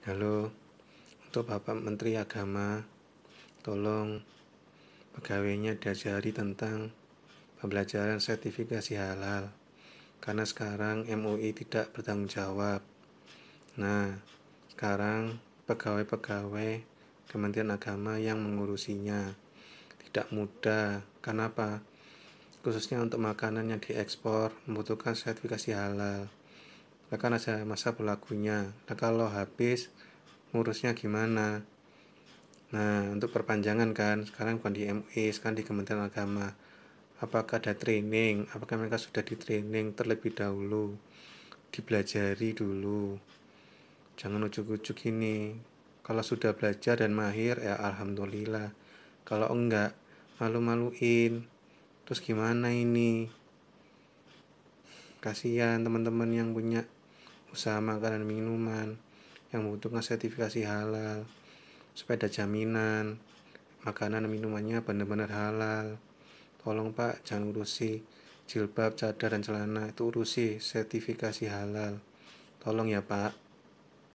Halo, untuk Bapak Menteri Agama, tolong pegawainya diajari tentang pembelajaran sertifikasi halal karena sekarang MUI tidak bertanggung jawab. Nah, sekarang pegawai-pegawai Kementerian Agama yang mengurusinya tidak mudah. Kenapa? Khususnya untuk makanan yang diekspor membutuhkan sertifikasi halal bahkan aja masa berlakunya. Nah, kalau habis ngurusnya gimana? Nah, untuk perpanjangan kan, sekarang bukan di MUI, sekarang di Kementerian Agama. Apakah ada training? Apakah mereka sudah di training terlebih dahulu? dibelajari dulu. Jangan ujuk-ujuk ini. Kalau sudah belajar dan mahir, ya Alhamdulillah. Kalau enggak, malu-maluin. Terus gimana ini? Kasihan teman-teman yang punya usaha makanan minuman yang membutuhkan sertifikasi halal, sepeda jaminan, makanan minumannya benar-benar halal. Tolong Pak, jangan urusi jilbab, cadar, dan celana itu urusi sertifikasi halal. Tolong ya Pak.